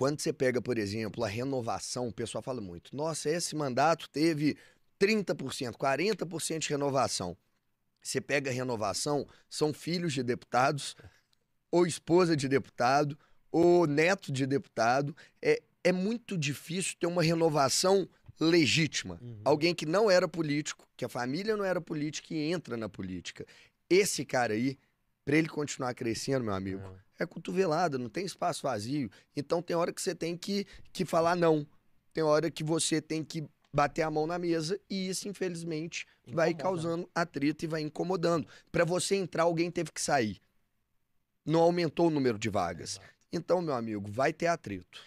Quando você pega, por exemplo, a renovação, o pessoal fala muito: nossa, esse mandato teve 30%, 40% de renovação. Você pega a renovação, são filhos de deputados, ou esposa de deputado, ou neto de deputado. É, é muito difícil ter uma renovação legítima. Uhum. Alguém que não era político, que a família não era política e entra na política. Esse cara aí, para ele continuar crescendo, meu amigo, é. é cotovelada, não tem espaço vazio. Então tem hora que você tem que, que falar não. Tem hora que você tem que bater a mão na mesa e isso, infelizmente, Incomoda. vai causando atrito e vai incomodando. Para você entrar, alguém teve que sair. Não aumentou o número de vagas. Exato. Então, meu amigo, vai ter atrito.